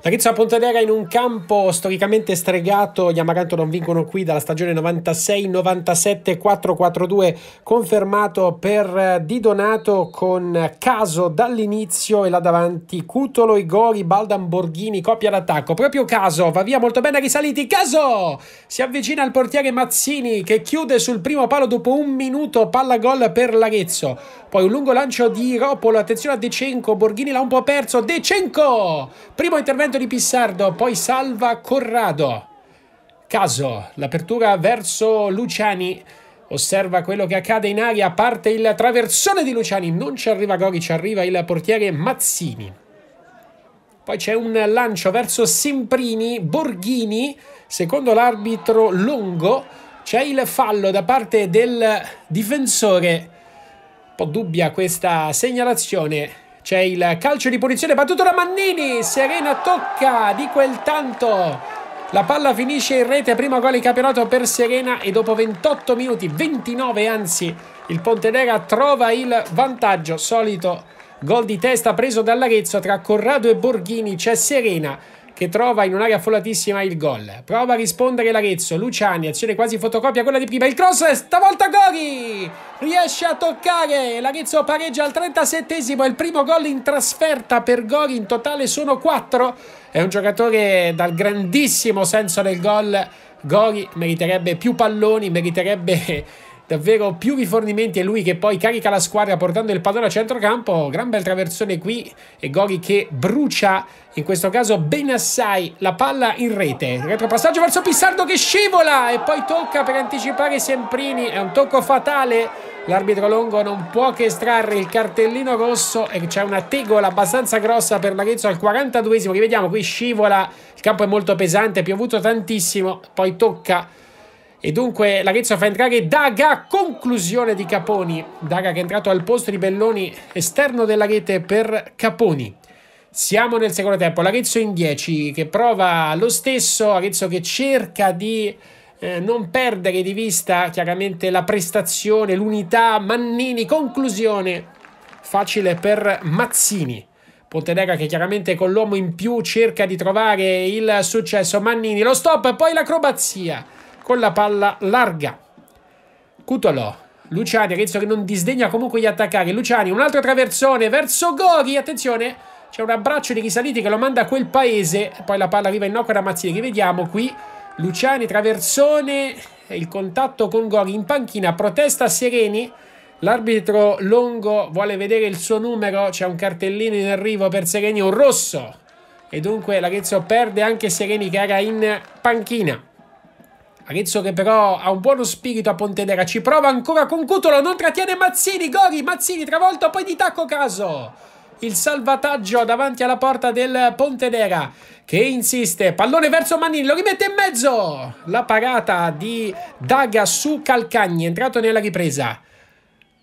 Ragazzi, a Pontedera in un campo storicamente stregato, gli Amaranto non vincono qui dalla stagione 96-97, 4-4-2 confermato per Di Donato con Caso dall'inizio e là davanti Cutolo, Igori, Baldan, Borghini, coppia d'attacco, proprio Caso, va via molto bene risaliti, Caso si avvicina al portiere Mazzini che chiude sul primo palo dopo un minuto, palla gol per l'Arezzo, poi un lungo lancio di Ropolo, attenzione a De Cenco, Borghini l'ha un po' perso, De Cenco, primo intervento intervento di Pissardo, poi salva Corrado. Caso, l'apertura verso Luciani. Osserva quello che accade in aria, parte il traversone di Luciani, non ci arriva Gori, ci arriva il portiere Mazzini. Poi c'è un lancio verso Semprini, Borghini, secondo l'arbitro Longo, c'è il fallo da parte del difensore. Un po' dubbia questa segnalazione, c'è il calcio di punizione battuto da Mannini. Serena tocca di quel tanto. La palla finisce in rete, primo gol di campionato per Serena e dopo 28 minuti, 29 anzi, il Pontedera trova il vantaggio. Solito gol di testa preso dall'Arezzo tra Corrado e Borghini, c'è Serena che trova in un'area affollatissima il gol. Prova a rispondere l'Arezzo. Luciani, azione quasi fotocopia quella di prima. Il cross, stavolta Gori! Riesce a toccare. L'Arezzo pareggia al 37esimo. Il primo gol in trasferta per Gori. In totale sono 4. È un giocatore dal grandissimo senso del gol. Gori meriterebbe più palloni, meriterebbe davvero più rifornimenti è lui che poi carica la squadra portando il pallone a centrocampo gran bel traversone qui e Gori che brucia in questo caso ben assai la palla in rete retropassaggio verso Pissardo che scivola e poi tocca per anticipare Semprini è un tocco fatale L'arbitro Longo non può che estrarre il cartellino rosso e c'è una tegola abbastanza grossa per l'Arezzo al 42esimo. Rivediamo, qui scivola, il campo è molto pesante, è piovuto tantissimo, poi tocca e dunque l'Arezzo fa entrare Daga, conclusione di Caponi. Daga che è entrato al posto di Belloni, esterno della rete per Caponi. Siamo nel secondo tempo, l'Arezzo in 10 che prova lo stesso, Arezzo che cerca di eh, non perdere di vista chiaramente la prestazione, l'unità, Mannini, conclusione facile per Mazzini. Pontedera che chiaramente con l'uomo in più cerca di trovare il successo, Mannini, lo stop e poi l'acrobazia con la palla larga. Cutolo. Luciani, Arezzo che non disdegna comunque gli attaccare. Luciani, un altro traversone verso Gori. Attenzione, c'è un abbraccio di risaliti che lo manda a quel paese. Poi la palla arriva in occhio da Mazzini. Vediamo qui. Luciani, traversone, il contatto con Gori in panchina. Protesta Sereni. L'arbitro Longo vuole vedere il suo numero. C'è un cartellino in arrivo per Sereni, un rosso. E dunque l'Arezzo perde anche Sereni che era in panchina. Arezzo che però ha un buono spirito a Pontedera, ci prova ancora con Cutolo, non trattiene Mazzini, Gori, Mazzini travolto, poi di tacco caso. Il salvataggio davanti alla porta del Pontedera che insiste, pallone verso Mannini, lo rimette in mezzo. La parata di Daga su Calcagni, entrato nella ripresa.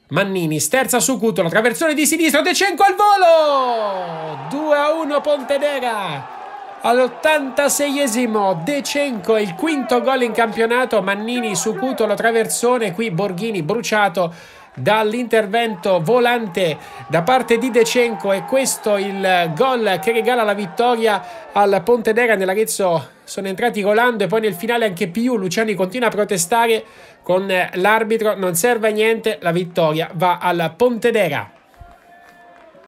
Mannini sterza su Cutolo, traversone di sinistra, De Cenco al volo! 2 a 1 Pontedera. All'86esimo Decenco, il quinto gol in campionato, Mannini su Cutolo, traversone, qui Borghini bruciato dall'intervento volante da parte di Decenco e questo il gol che regala la vittoria al Pontedera nell'Arezzo sono entrati golando e poi nel finale anche più Luciani continua a protestare con l'arbitro non serve a niente la vittoria va al Pontedera